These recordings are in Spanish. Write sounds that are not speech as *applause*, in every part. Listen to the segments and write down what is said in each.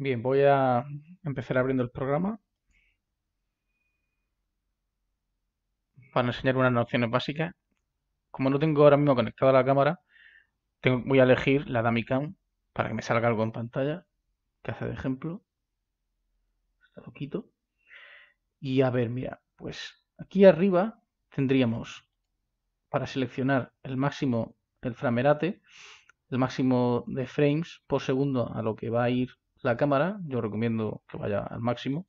Bien, voy a empezar abriendo el programa para enseñar unas nociones básicas. Como no tengo ahora mismo conectada la cámara, voy a elegir la cam para que me salga algo en pantalla, que hace de ejemplo. Está lo quito. Y a ver, mira, pues aquí arriba tendríamos para seleccionar el máximo, el framerate, el máximo de frames por segundo a lo que va a ir la cámara, yo recomiendo que vaya al máximo.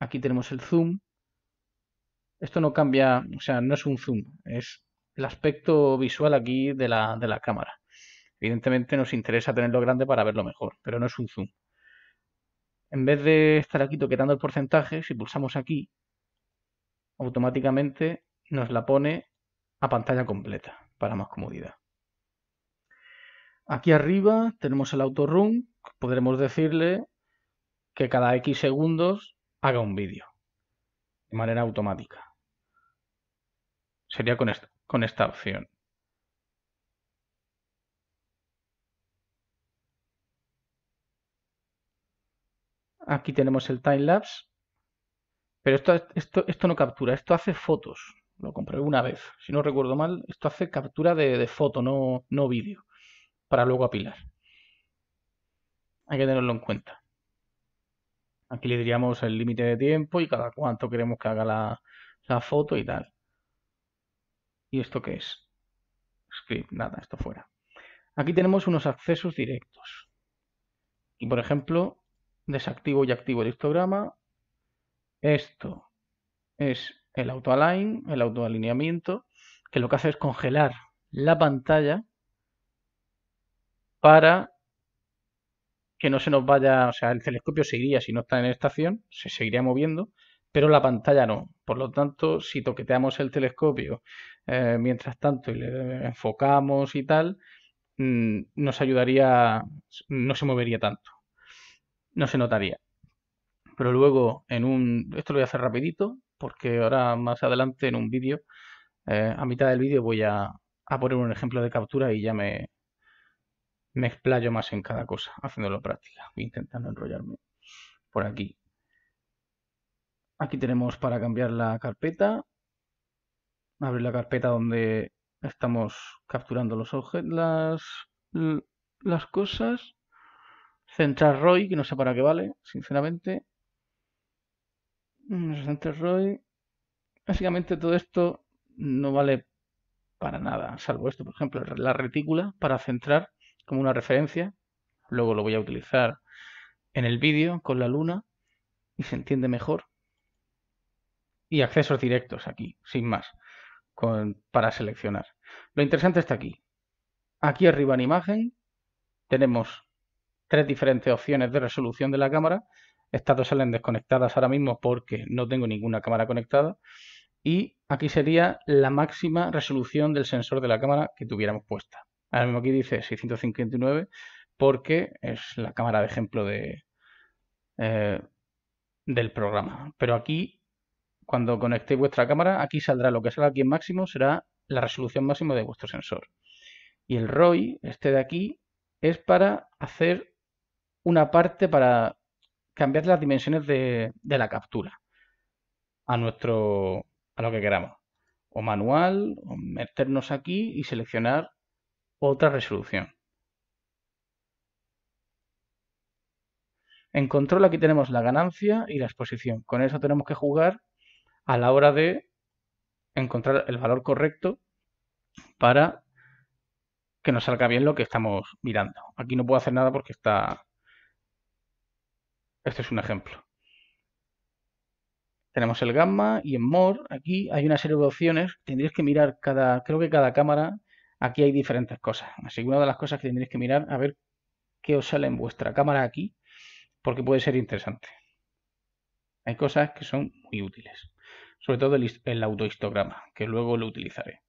Aquí tenemos el zoom. Esto no cambia, o sea, no es un zoom, es el aspecto visual aquí de la, de la cámara. Evidentemente nos interesa tenerlo grande para verlo mejor, pero no es un zoom. En vez de estar aquí toquetando el porcentaje, si pulsamos aquí, automáticamente nos la pone a pantalla completa para más comodidad. Aquí arriba tenemos el auto podremos decirle que cada X segundos haga un vídeo de manera automática. Sería con esta, con esta opción. Aquí tenemos el timelapse. Pero esto, esto, esto, no captura, esto hace fotos. Lo compré una vez. Si no recuerdo mal, esto hace captura de, foto, no, no vídeo. Para luego apilar hay que tenerlo en cuenta. Aquí le diríamos el límite de tiempo y cada cuánto queremos que haga la, foto y tal. ¿Y esto qué es? Script, nada, esto fuera. Aquí tenemos unos accesos directos. Y por ejemplo, desactivo y activo el histograma. Esto es el autoalign, el autoalineamiento, que lo que hace es congelar la pantalla para que no se nos vaya, o sea, el telescopio seguiría, si no está en estación, se seguiría moviendo, pero la pantalla no. Por lo tanto, si toqueteamos el telescopio eh, mientras tanto y le enfocamos y tal, mm, nos ayudaría, no se movería tanto, no se notaría. Pero luego, en un, esto lo voy a hacer rapidito, porque ahora más adelante en un vídeo, eh, a mitad del vídeo voy a, a poner un ejemplo de captura y ya me, me explayo más en cada cosa, haciéndolo práctica, intentando enrollarme por aquí. Aquí tenemos para cambiar la carpeta, abrir la carpeta donde estamos capturando los objetos, las, cosas, centrar ROY, que no sé para qué vale, sinceramente. Mm, centrar Roy. Básicamente todo esto no vale para nada, salvo esto, por ejemplo, la retícula para centrar como una referencia. Luego lo voy a utilizar en el vídeo con la luna y se entiende mejor. Y accesos directos aquí, sin más, para seleccionar. Lo interesante está aquí. Aquí arriba en imagen tenemos tres diferentes opciones de resolución de la cámara. Estas dos salen desconectadas ahora mismo porque no tengo ninguna cámara conectada. Y aquí sería la máxima resolución del sensor de la cámara que tuviéramos puesta. Ahora mismo aquí dice 659 porque es la cámara de ejemplo de, eh, del programa. Pero aquí, cuando conectéis vuestra cámara, aquí saldrá lo que salga aquí en máximo, será la resolución máxima de vuestro sensor. Y el ROI, este de aquí, es para hacer una parte para cambiar las dimensiones de, de la captura a nuestro a lo que queramos o manual o meternos aquí y seleccionar otra resolución. En control aquí tenemos la ganancia y la exposición. Con eso tenemos que jugar a la hora de encontrar el valor correcto para que nos salga bien lo que estamos mirando. Aquí no puedo hacer nada porque está... Este es un ejemplo. Tenemos el gamma y en more aquí hay una serie de opciones. Tendréis que mirar cada, creo que cada cámara aquí hay diferentes cosas. Así que una de las cosas que tendréis que mirar a ver qué os sale en vuestra cámara aquí, porque puede ser interesante. Hay cosas que son muy útiles, sobre todo el, el autohistograma, que luego lo utilizaré.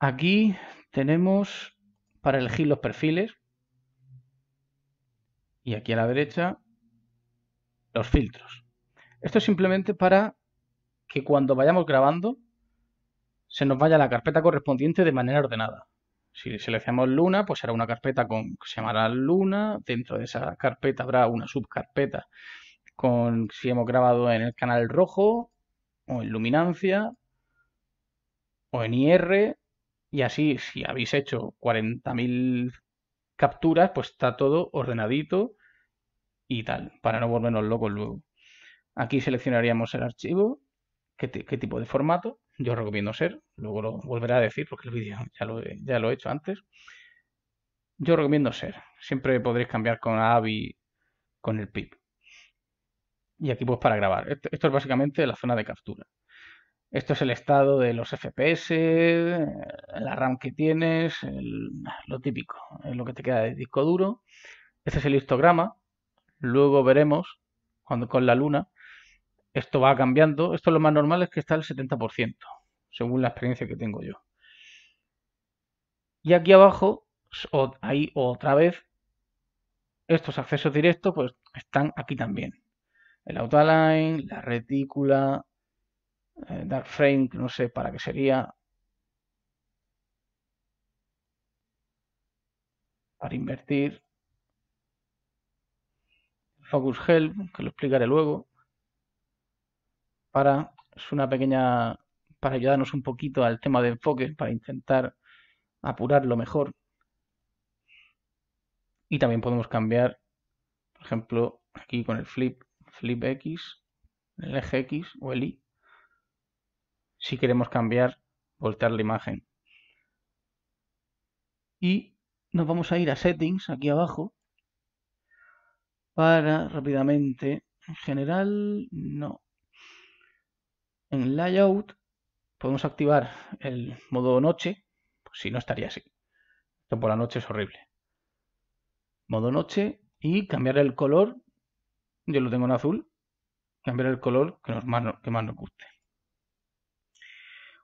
Aquí tenemos para elegir los perfiles y aquí a la derecha los filtros. Esto es simplemente para que cuando vayamos grabando se nos vaya la carpeta correspondiente de manera ordenada. Si seleccionamos Luna, pues será una carpeta con, que se llamará Luna. Dentro de esa carpeta habrá una subcarpeta con si hemos grabado en el canal rojo, o en luminancia, o en IR. Y así, si habéis hecho 40.000 capturas, pues está todo ordenadito y tal, para no volvernos locos luego. Aquí seleccionaríamos el archivo, qué, tipo de formato. Yo recomiendo ser, luego lo volveré a decir porque el vídeo ya lo, he hecho antes. Yo recomiendo ser. Siempre podréis cambiar con AVI, con el PIP. Y aquí pues para grabar. Esto, es básicamente la zona de captura. Esto es el estado de los FPS, la RAM que tienes, lo típico, lo que te queda de disco duro. Este es el histograma. Luego veremos cuando, con la luna esto va cambiando. Esto lo más normal es que está el 70%, según la experiencia que tengo yo. Y aquí abajo, ahí otra vez, estos accesos directos pues están aquí también. El outline, la retícula, el eh, dark frame, no sé para qué sería. Para invertir. Focus Help, que lo explicaré luego para es una pequeña para ayudarnos un poquito al tema de enfoque, para intentar apurarlo mejor. Y también podemos cambiar, por ejemplo, aquí con el flip, flip X, el eje X o el Y, si queremos cambiar, voltear la imagen. Y nos vamos a ir a settings, aquí abajo, para rápidamente, en general, no, en layout podemos activar el modo noche, pues si no estaría así. Esto por la noche es horrible. Modo noche y cambiar el color. Yo lo tengo en azul. Cambiar el color que, más, que más nos guste.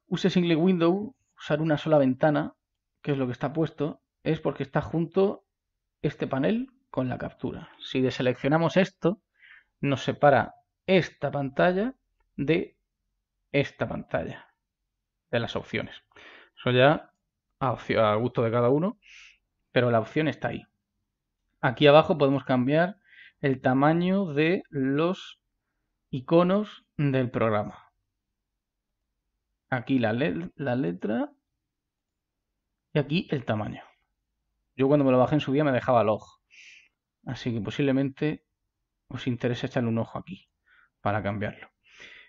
Use single window, usar una sola ventana, que es lo que está puesto, es porque está junto este panel con la captura. Si deseleccionamos esto, nos separa esta pantalla de esta pantalla de las opciones. Eso ya a gusto de cada uno, pero la opción está ahí. Aquí abajo podemos cambiar el tamaño de los iconos del programa. Aquí la, letra y aquí el tamaño. Yo cuando me lo bajé en su día me dejaba ojo, Así que posiblemente os interese echarle un ojo aquí para cambiarlo.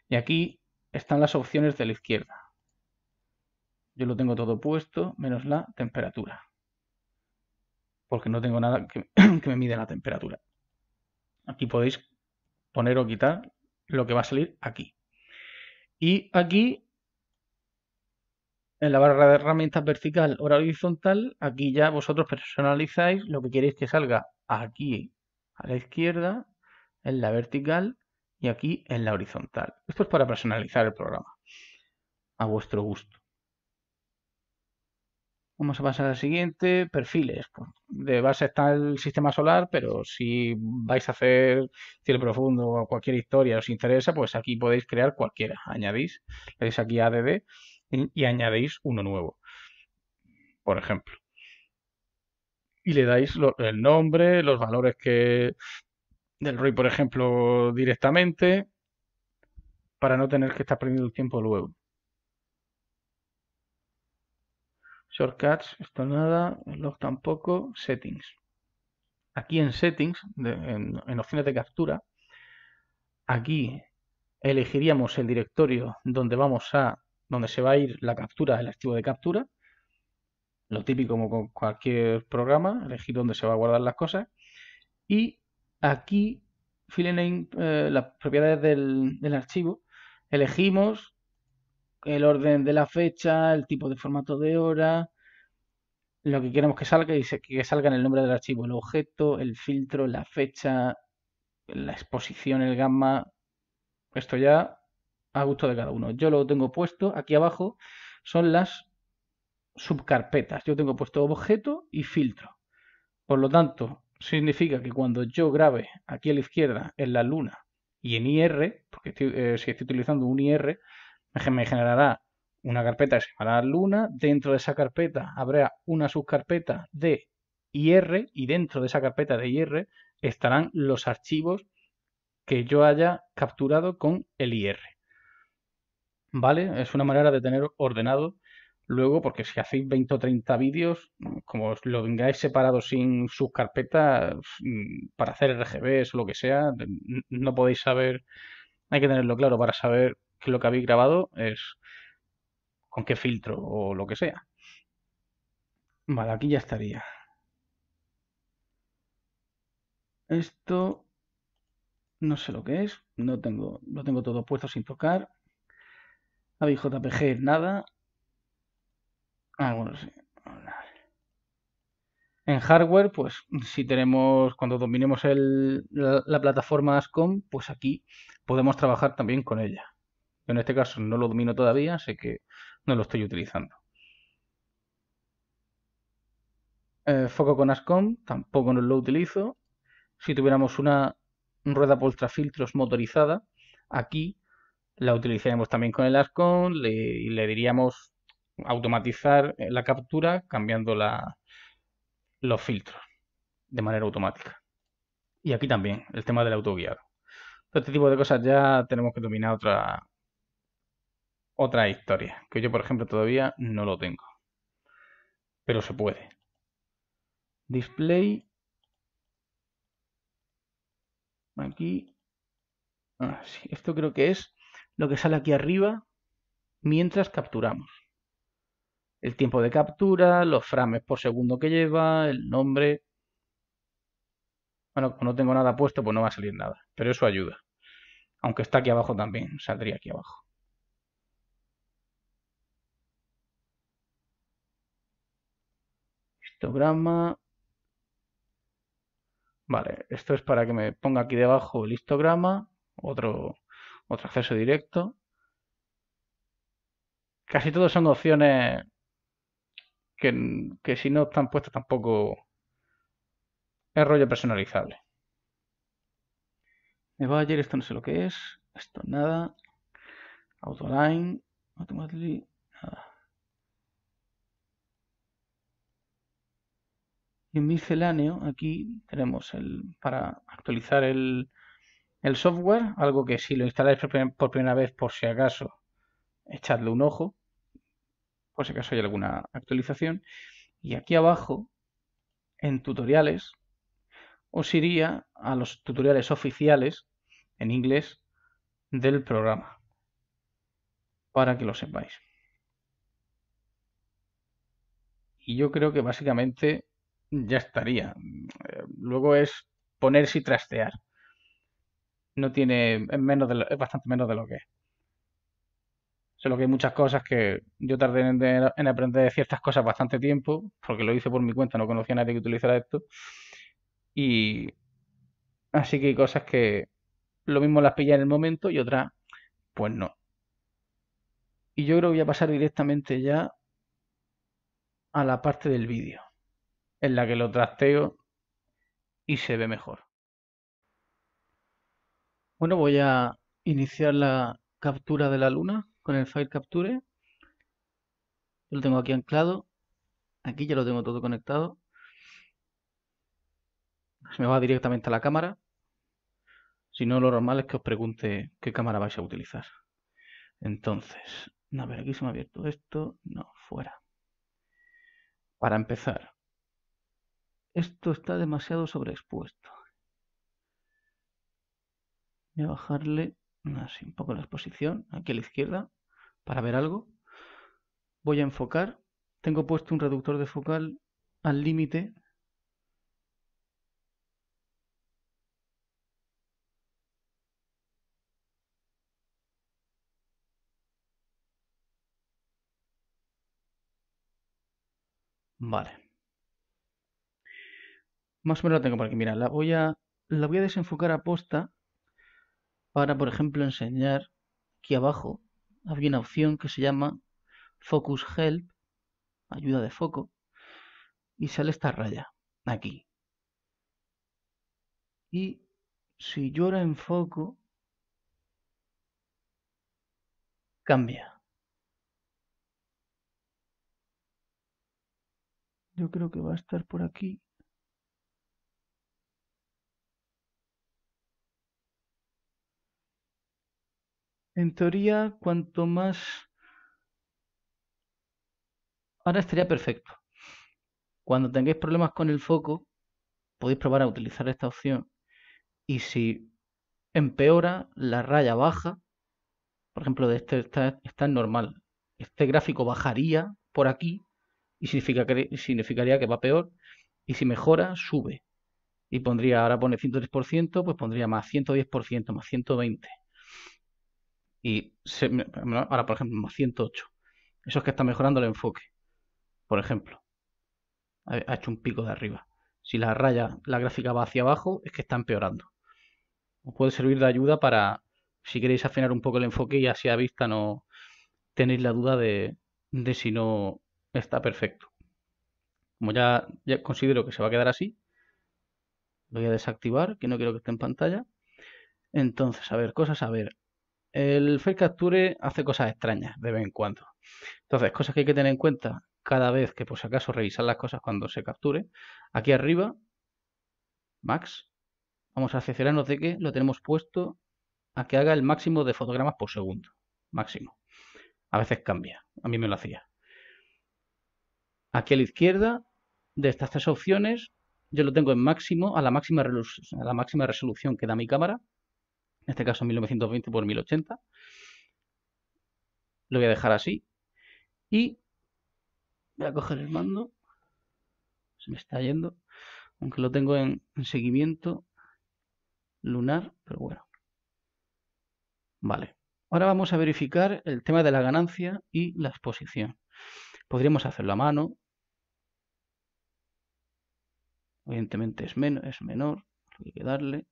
Y aquí están las opciones de la izquierda. Yo lo tengo todo puesto, menos la temperatura. Porque no tengo nada que, *clears throat* me mide la temperatura. Aquí podéis poner o quitar lo que va a salir aquí. Y aquí, en la barra de herramientas vertical o horizontal, aquí ya vosotros personalizáis lo que queréis que salga aquí a la izquierda, en la vertical, y aquí en la horizontal. Esto es para personalizar el programa a vuestro gusto. Vamos a pasar al siguiente, perfiles. de base está el sistema solar, pero si vais a hacer cielo profundo o cualquier historia os interesa, pues aquí podéis crear cualquiera. Añadís, le dais aquí ADD y añadís uno nuevo, por ejemplo. Y le dais el nombre, los valores que, del ROI, por ejemplo, directamente, para no tener que estar perdiendo el tiempo luego. Shortcuts, esto nada, log tampoco, settings. Aquí en settings, en, opciones de captura, aquí elegiríamos el directorio donde vamos a, donde se va a ir la captura, el archivo de captura. Lo típico como con cualquier programa, elegir dónde se va a guardar las cosas. Y Aquí, filename, eh, las propiedades del, del archivo, elegimos el orden de la fecha, el tipo de formato de hora, lo que queremos que salga y que salga en el nombre del archivo, el objeto, el filtro, la fecha, la exposición, el gamma. Esto ya a gusto de cada uno. Yo lo tengo puesto aquí abajo, son las subcarpetas. Yo tengo puesto objeto y filtro. Por lo tanto, significa que cuando yo grabe aquí a la izquierda en la luna y en IR, porque eh, si estoy utilizando un IR, me generará una carpeta que se llamará luna, dentro de esa carpeta habrá una subcarpeta de IR y dentro de esa carpeta de IR estarán los archivos que yo haya capturado con el IR. ¿Vale? Es una manera de tener ordenado Luego, porque si hacéis 20 o 30 vídeos, como os lo vengáis separado sin sus carpetas, mm, para hacer RGBs o lo que sea, no podéis saber, hay que tenerlo claro para saber que lo que habéis grabado es con qué filtro o lo que sea. Vale, aquí ya estaría. Esto no sé lo que es, no tengo, lo tengo todo puesto sin tocar. JPG, nada, Ah, en hardware, pues si tenemos, cuando dominemos la, plataforma ASCOM, pues aquí podemos trabajar también con ella. en este caso no lo domino todavía, sé que no lo estoy utilizando. Eh, foco con ASCOM, tampoco no lo utilizo. Si tuviéramos una rueda filtros motorizada, aquí la utilizaríamos también con el ASCOM, y le diríamos automatizar eh, la captura cambiando la, los filtros de manera automática. Y aquí también, el tema del auto este tipo de cosas ya tenemos que dominar otra, otra historia, que yo por ejemplo todavía no lo tengo. Pero se puede. Display. Aquí. Ah, esto creo que es lo que sale aquí arriba mientras capturamos el tiempo de captura, los frames por segundo que lleva, el nombre. Bueno, como no tengo nada puesto, pues no va a salir nada, pero eso ayuda. Aunque está aquí abajo también, saldría aquí abajo. Histograma. Vale, esto es para que me ponga aquí debajo el histograma, otro, otro acceso directo. Casi todos son opciones que, si no están puestos tampoco es rollo personalizable. Me va ayer, esto no sé lo que es, esto nada, Autoline, Automatically, nada. Y en misceláneo, aquí tenemos el para actualizar el, el software, algo que si lo instaláis por primera vez, por si acaso, echadle un ojo por si acaso hay alguna actualización. Y aquí abajo, en tutoriales, os iría a los tutoriales oficiales en inglés del programa, para que lo sepáis. Y yo creo que básicamente ya estaría. Eh, luego es ponerse y trastear. No tiene, es, menos es bastante menos de lo que es. Solo que hay muchas cosas que yo tardé en, aprender ciertas cosas bastante tiempo, porque lo hice por mi cuenta, no conocía a nadie que utilizara esto. Y así que hay cosas que lo mismo las pillé en el momento y otras, pues no. Y yo creo que voy a pasar directamente ya a la parte del vídeo, en la que lo trasteo y se ve mejor. Bueno, voy a iniciar la captura de la luna con el file capture. lo tengo aquí anclado. Aquí ya lo tengo todo conectado. Se me va directamente a la cámara. Si no, lo normal es que os pregunte qué cámara vais a utilizar. Entonces, a ver, aquí se me ha abierto esto. No, fuera. Para empezar, esto está demasiado sobreexpuesto. Voy a bajarle un poco la exposición, aquí a la izquierda, para ver algo. Voy a enfocar. Tengo puesto un reductor de focal al límite. Vale. Más o menos la tengo para que Mira, la voy a, la voy a desenfocar a posta para, por ejemplo, enseñar aquí abajo. Hay una opción que se llama Focus Help, ayuda de foco, y sale esta raya aquí. Y si yo en enfoco, cambia. Yo creo que va a estar por aquí. En teoría, cuanto más... Ahora estaría perfecto. Cuando tengáis problemas con el foco, podéis probar a utilizar esta opción. Y si empeora, la raya baja. Por ejemplo, de este está, está normal. Este gráfico bajaría por aquí y significaría que va peor. Y si mejora, sube. Y pondría, ahora pone 103%, pues pondría más 110%, más 120%. Y se, ahora, por ejemplo, 108. Eso es que está mejorando el enfoque. Por ejemplo, ha hecho un pico de arriba. Si la raya, la gráfica va hacia abajo, es que está empeorando. Os puede servir de ayuda para, si queréis afinar un poco el enfoque y así a vista no tenéis la duda de, de si no está perfecto. Como ya, ya considero que se va a quedar así, lo voy a desactivar, que no quiero que esté en pantalla. Entonces, a ver, cosas a ver el Fair Capture hace cosas extrañas de vez en cuando. Entonces, cosas que hay que tener en cuenta cada vez que, por si acaso, revisar las cosas cuando se capture. Aquí arriba, Max, vamos a asegurarnos de que lo tenemos puesto a que haga el máximo de fotogramas por segundo. Máximo. A veces cambia. A mí me lo hacía. Aquí a la izquierda, de estas tres opciones, yo lo tengo en máximo, a la máxima resolución que da mi cámara en este caso 1920 por 1080. Lo voy a dejar así. Y voy a coger el mando. Se me está yendo. Aunque lo tengo en, seguimiento lunar, pero bueno. Vale. Ahora vamos a verificar el tema de la ganancia y la exposición. Podríamos hacerlo a mano. Evidentemente es, menos, es menor, hay que darle.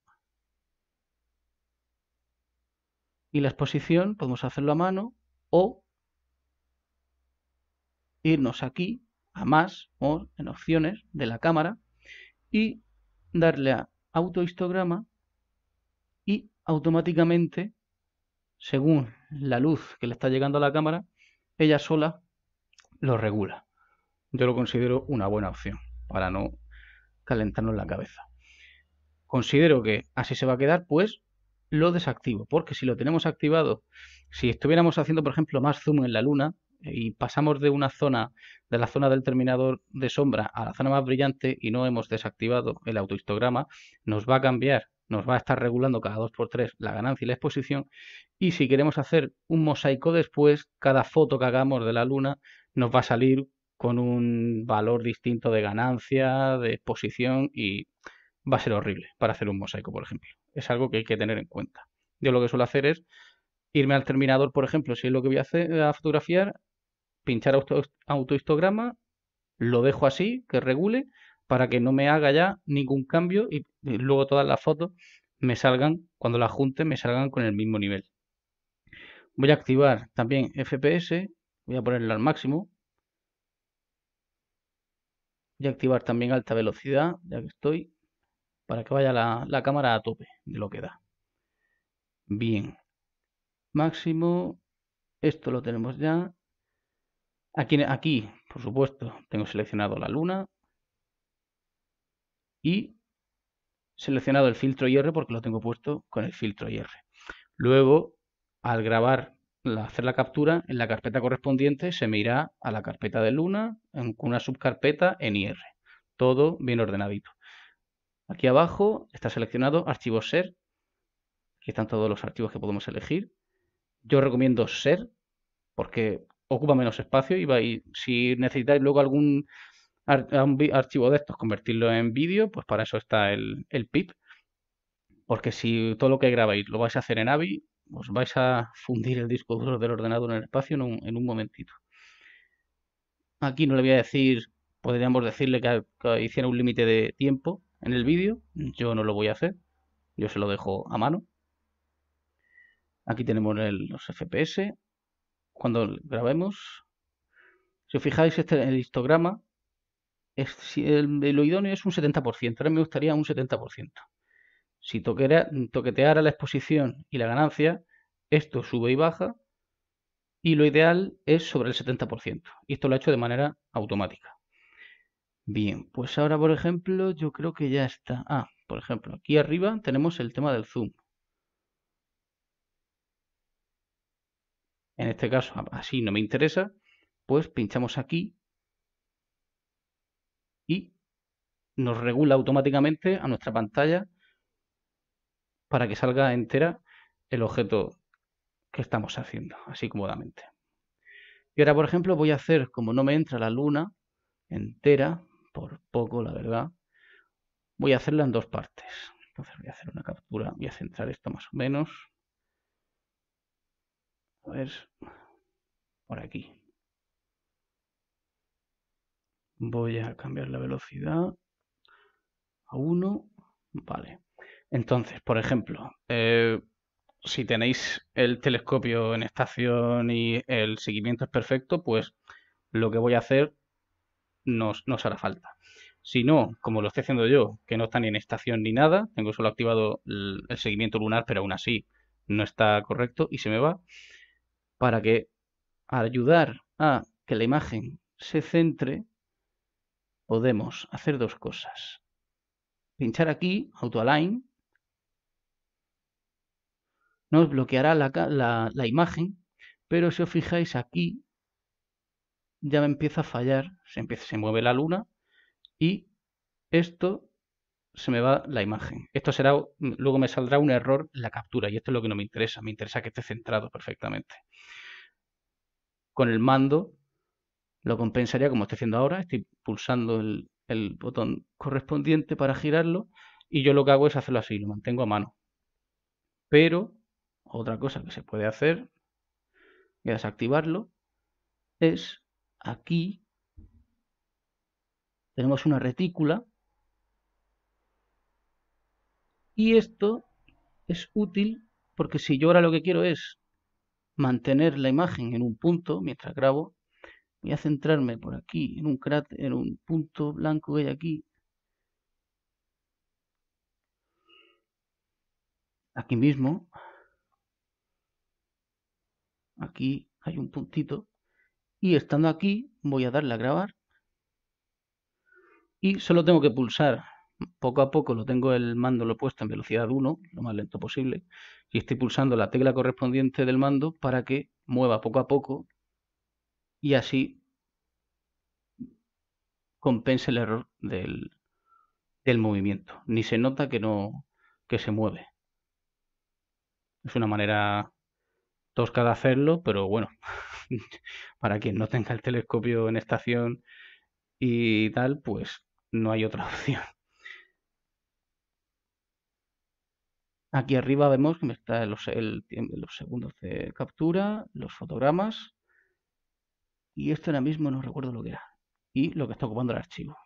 Y la exposición podemos hacerlo a mano o irnos aquí a más o en opciones de la cámara y darle a autohistograma y automáticamente, según la luz que le está llegando a la cámara, ella sola lo regula. Yo lo considero una buena opción para no calentarnos la cabeza. Considero que así se va a quedar, pues lo desactivo, porque si lo tenemos activado, si estuviéramos haciendo, por ejemplo, más zoom en la luna eh, y pasamos de una zona, de la zona del terminador de sombra a la zona más brillante y no hemos desactivado el autohistograma, nos va a cambiar, nos va a estar regulando cada 2x3 la ganancia y la exposición. Y si queremos hacer un mosaico después, cada foto que hagamos de la luna nos va a salir con un valor distinto de ganancia, de exposición y va a ser horrible para hacer un mosaico, por ejemplo. Es algo que hay que tener en cuenta. Yo lo que suelo hacer es irme al terminador, por ejemplo, si es lo que voy a, hacer, a fotografiar, pinchar auto, autohistograma, lo dejo así, que regule, para que no me haga ya ningún cambio y, luego todas las fotos me salgan, cuando las junte, me salgan con el mismo nivel. Voy a activar también FPS, voy a ponerla al máximo. Voy a activar también alta velocidad, ya que estoy para que vaya la, cámara a tope de lo que da. Bien. Máximo. Esto lo tenemos ya. Aquí, aquí, por supuesto, tengo seleccionado la luna. Y seleccionado el filtro IR porque lo tengo puesto con el filtro IR. Luego, al grabar, hacer la captura, en la carpeta correspondiente se me irá a la carpeta de luna, en una subcarpeta en IR. Todo bien ordenadito. Aquí abajo está seleccionado archivo SER. Aquí están todos los archivos que podemos elegir. Yo recomiendo SER porque ocupa menos espacio y, si necesitáis luego algún archivo de estos, convertirlo en vídeo, pues para eso está el, PIP. Porque si todo lo que grabáis lo vais a hacer en AVI, os pues vais a fundir el disco duro del ordenador en el espacio en un, momentito. Aquí no le voy a decir, podríamos decirle que hiciera un límite de tiempo, en el vídeo. Yo no lo voy a hacer. Yo se lo dejo a mano. Aquí tenemos los FPS. Cuando grabemos, si os fijáis, este, el histograma, es, el, lo idóneo es un 70%. Ahora me gustaría un 70%. Si toquera, toqueteara la exposición y la ganancia, esto sube y baja. Y lo ideal es sobre el 70%. Y esto lo ha hecho de manera automática. Bien, pues ahora por ejemplo yo creo que ya está. Ah, por ejemplo, aquí arriba tenemos el tema del zoom. En este caso, así no me interesa, pues pinchamos aquí y nos regula automáticamente a nuestra pantalla para que salga entera el objeto que estamos haciendo, así cómodamente. Y ahora, por ejemplo, voy a hacer, como no me entra la luna entera, por poco, la verdad. Voy a hacerla en dos partes. Entonces voy a hacer una captura, voy a centrar esto más o menos. A ver, por aquí. Voy a cambiar la velocidad a 1. Vale. Entonces, por ejemplo, eh, si tenéis el telescopio en estación y el seguimiento es perfecto, pues lo que voy a hacer nos, hará falta. Si no, como lo estoy haciendo yo, que no está ni en estación ni nada, tengo solo activado el, seguimiento lunar, pero aún así no está correcto y se me va, para que ayudar a que la imagen se centre, podemos hacer dos cosas. Pinchar aquí, auto align nos bloqueará la, la, la imagen, pero si os fijáis aquí, ya me empieza a fallar, se, empieza, se mueve la luna y esto se me va la imagen. Esto será, luego me saldrá un error la captura y esto es lo que no me interesa, me interesa que esté centrado perfectamente. Con el mando lo compensaría como estoy haciendo ahora, estoy pulsando el, el botón correspondiente para girarlo y yo lo que hago es hacerlo así, lo mantengo a mano. Pero otra cosa que se puede hacer y desactivarlo es aquí tenemos una retícula y esto es útil porque si yo ahora lo que quiero es mantener la imagen en un punto mientras grabo, voy a centrarme por aquí en un en un punto blanco que hay aquí. Aquí mismo. Aquí hay un puntito y estando aquí voy a darle a grabar y solo tengo que pulsar poco a poco lo tengo el mando lo puesto en velocidad 1 lo más lento posible y estoy pulsando la tecla correspondiente del mando para que mueva poco a poco y así compense el error del, del movimiento ni se nota que no que se mueve es una manera tosca de hacerlo pero bueno *laughs* para quien no tenga el telescopio en estación y tal, pues no hay otra *laughs* opción. Aquí arriba vemos que me está los, los segundos de captura, los fotogramas. Y esto ahora mismo no recuerdo lo que era. Y lo que está ocupando el archivo.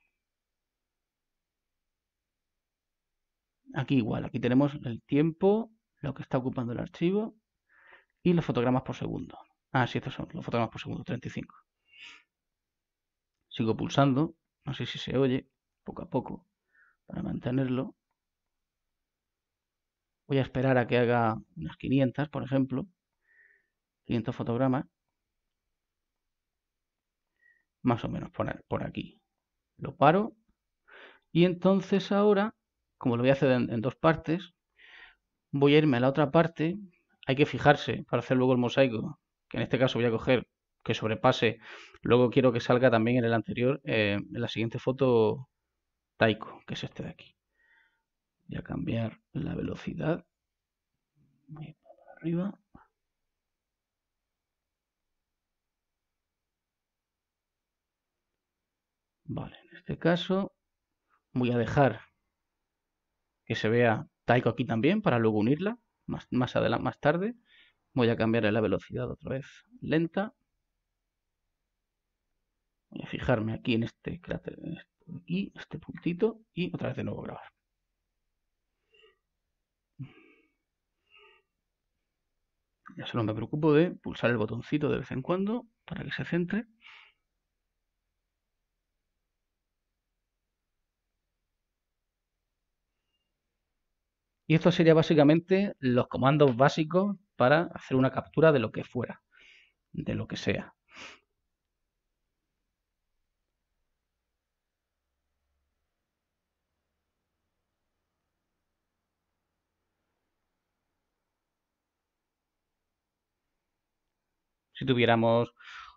Aquí igual, aquí tenemos el tiempo, lo que está ocupando el archivo y los fotogramas por segundo. Ah, sí, estos son los fotogramas por segundo, 35. Sigo pulsando, no sé si se oye, poco a poco, para mantenerlo. Voy a esperar a que haga unas 500, por ejemplo. 500 fotogramas. Más o menos por, aquí. Lo paro. Y entonces ahora, como lo voy a hacer en dos partes, voy a irme a la otra parte. Hay que fijarse para hacer luego el mosaico en este caso voy a coger que sobrepase, luego quiero que salga también en el anterior, eh, en la siguiente foto, Taiko, que es este de aquí. Voy a cambiar la velocidad. Voy para arriba. Vale, en este caso voy a dejar que se vea Taiko aquí también para luego unirla más, adelante, más tarde. Voy a cambiar la velocidad otra vez. Lenta. Voy a fijarme aquí en este cráter, este, aquí, este puntito, y otra vez de nuevo grabar. Ya solo me preocupo de pulsar el botoncito de vez en cuando para que se centre. Y esto sería básicamente los comandos básicos para hacer una captura de lo que fuera, de lo que sea. Si tuviéramos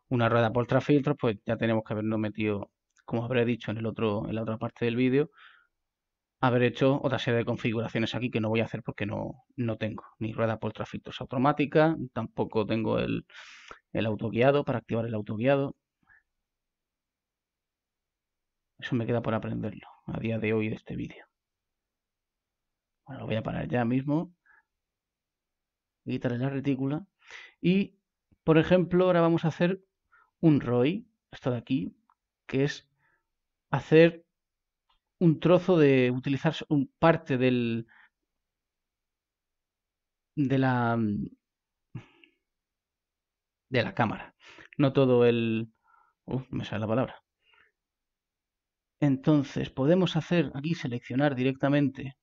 una rueda por filtros, pues ya tenemos que habernos metido, como habré dicho en, el otro, en la otra parte del vídeo, haber hecho otra serie de configuraciones aquí que no voy a hacer porque no, tengo ni rueda por tráfico automática, tampoco tengo el, el autoguiado para activar el autoguiado. Eso me queda por aprenderlo a día de hoy de este vídeo. Bueno, lo voy a parar ya mismo. Quitarle la retícula. Y, por ejemplo, ahora vamos a hacer un ROI, esto de aquí, que es hacer un trozo de utilizar un parte del de la mm, de la cámara, no todo el uf, me sale la palabra. Entonces, podemos hacer aquí seleccionar directamente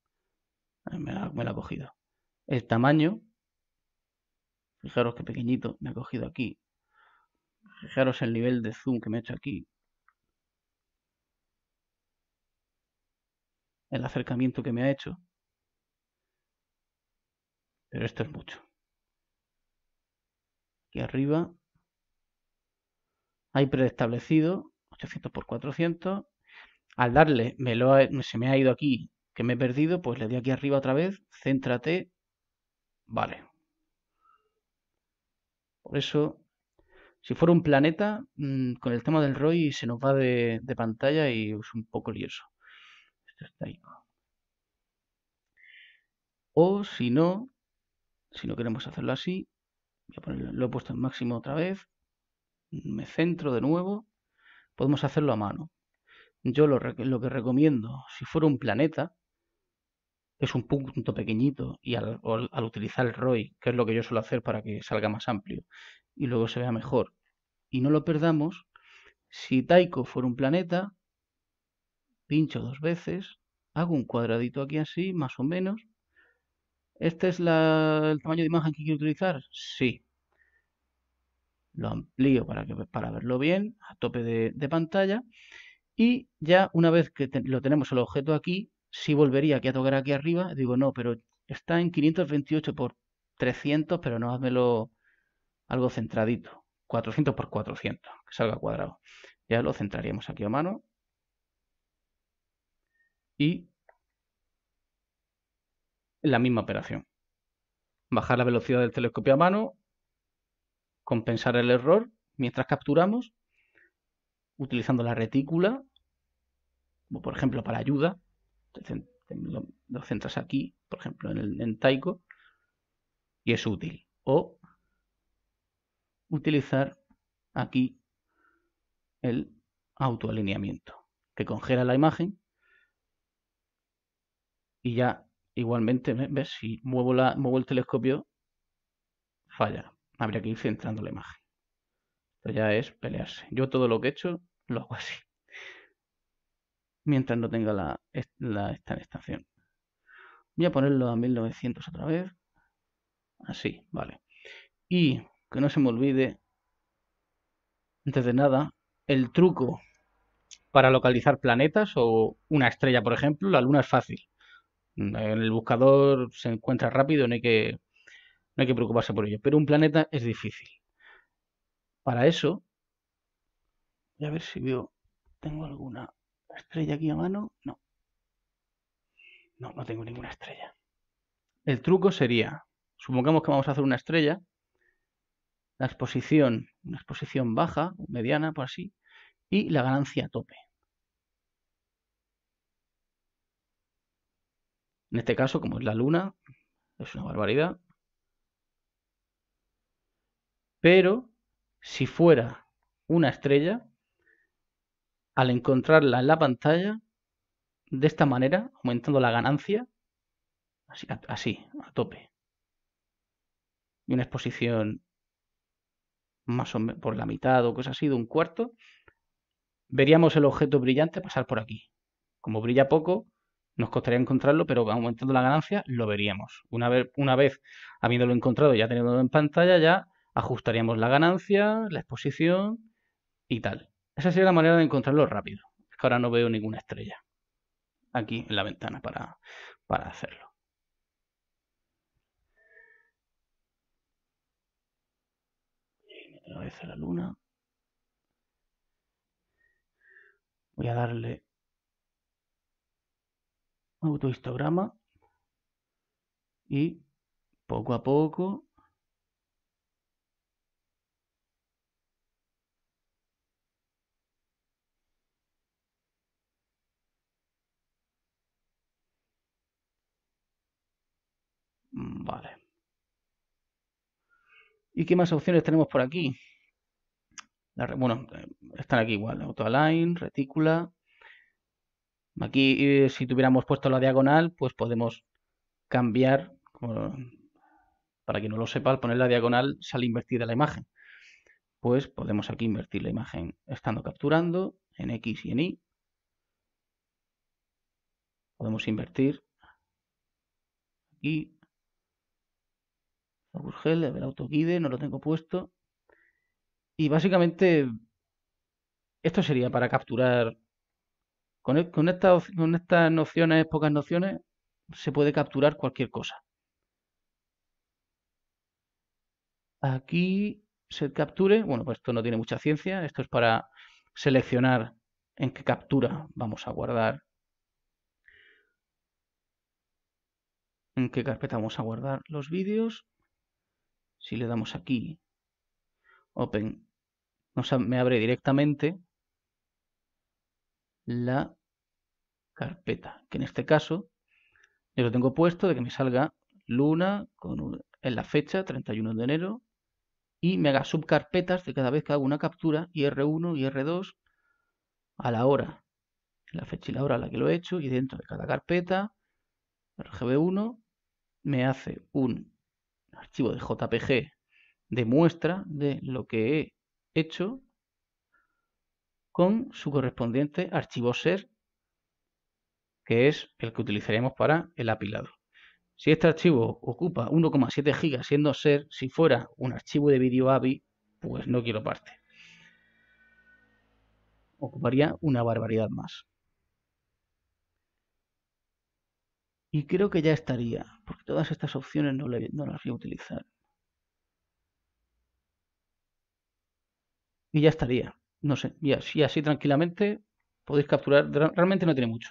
me la, me la ha cogido. El tamaño. Fijaros qué pequeñito me ha cogido aquí. Fijaros el nivel de zoom que me he hecho aquí. el acercamiento que me ha hecho. Pero esto es mucho. Aquí arriba hay preestablecido 800 por 400. Al darle, me lo se me ha ido aquí, que me he perdido, pues le doy aquí arriba otra vez, céntrate. Vale. Por eso, si fuera un planeta, mm, con el tema del ROI se nos va de, de pantalla y es un poco lioso. O si no, si no queremos hacerlo así, lo he puesto en máximo otra vez, me centro de nuevo, podemos hacerlo a mano. Yo lo, que recomiendo, si fuera un planeta, es un punto pequeñito y al, al, utilizar el ROI, que es lo que yo suelo hacer para que salga más amplio y luego se vea mejor y no lo perdamos, si Taiko fuera un planeta, pincho dos veces, hago un cuadradito aquí así, más o menos. ¿Este es el tamaño de imagen que quiero utilizar? Sí. Lo amplío para, para verlo bien, a tope de, pantalla. Y ya una vez que lo tenemos el objeto aquí, si volvería aquí a tocar aquí arriba, digo no, pero está en 528 por 300, pero no házmelo algo centradito. 400 por 400, que salga cuadrado. Ya lo centraríamos aquí a mano y la misma operación. Bajar la velocidad del telescopio a mano, compensar el error mientras capturamos, utilizando la retícula, como por ejemplo para ayuda, lo centras aquí, por ejemplo en, el, en y es útil. O utilizar aquí el autoalineamiento, que congela la imagen y ya, igualmente, ¿ves? Si muevo, la, muevo el telescopio, falla. Habría que ir centrando la imagen. Esto ya es pelearse. Yo todo lo que he hecho lo hago así. Mientras no tenga la, la esta estación. Voy a ponerlo a 1900 otra vez. Así, vale. Y que no se me olvide, antes de nada, el truco para localizar planetas o una estrella, por ejemplo. La luna es fácil. Mm, en el buscador se encuentra rápido, no hay que, no hay que preocuparse por ello. Pero un planeta es difícil. Para eso, voy a ver si veo, tengo alguna estrella aquí a mano. No. No, no tengo ninguna estrella. El truco sería, supongamos que vamos a hacer una estrella, la exposición, una exposición baja, mediana, por así, y la ganancia a tope. En este caso, como es la luna, es una barbaridad. Pero si fuera una estrella, al encontrarla en la pantalla, de esta manera, aumentando la ganancia, así, a, así, a tope. Y una exposición más o menos por la mitad o cosas así, de un cuarto, veríamos el objeto brillante pasar por aquí. Como brilla poco, nos costaría encontrarlo, pero aumentando la ganancia lo veríamos. Una vez, una vez habiéndolo encontrado, ya teniéndolo en pantalla, ya ajustaríamos la ganancia, la exposición y tal. Esa sería la manera de encontrarlo rápido. Es que ahora no veo ninguna estrella aquí en la ventana para, para hacerlo. la luna. Voy a darle autohistograma y poco a poco mm, Vale. ¿Y qué más opciones tenemos por aquí? La, bueno, eh, están aquí igual, autoalign, retícula, Aquí, eh, si tuviéramos puesto la diagonal, pues podemos cambiar, para quien no lo sepa, al poner la diagonal sale invertida la imagen. Pues podemos aquí invertir la imagen estando capturando en X y en Y. Podemos invertir aquí. Urgel, el autoguide, no lo tengo puesto. Y básicamente esto sería para capturar e, con, estas nociones, pocas nociones, se puede capturar cualquier cosa. Aquí se capture, bueno, pues esto no tiene mucha ciencia, esto es para seleccionar en qué captura vamos a guardar, en qué carpeta vamos a guardar los vídeos. Si le damos aquí, Open, me abre directamente la carpeta, que en este caso yo lo tengo puesto de que me salga luna con en la fecha 31 de enero y me haga subcarpetas de cada vez que hago una captura y R1 y R2 a la hora, la fecha y la hora a la que lo he hecho y dentro de cada carpeta RGB1 me hace un archivo de JPG de muestra de lo que he hecho con su correspondiente archivo ser, que es el que utilizaremos para el apilado. Si este archivo ocupa 1,7 GB siendo ser, si fuera un archivo de video AVI, pues no quiero parte. Ocuparía una barbaridad más. Y creo que ya estaría, porque todas estas opciones le, no las voy a utilizar. Y ya estaría no sé, y así, tranquilamente podéis capturar, realmente no tiene mucho.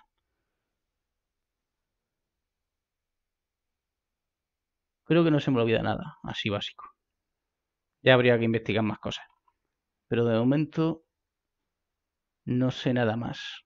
Creo que no se me olvida nada, así básico. Ya habría que investigar más cosas. Pero de momento no sé nada más.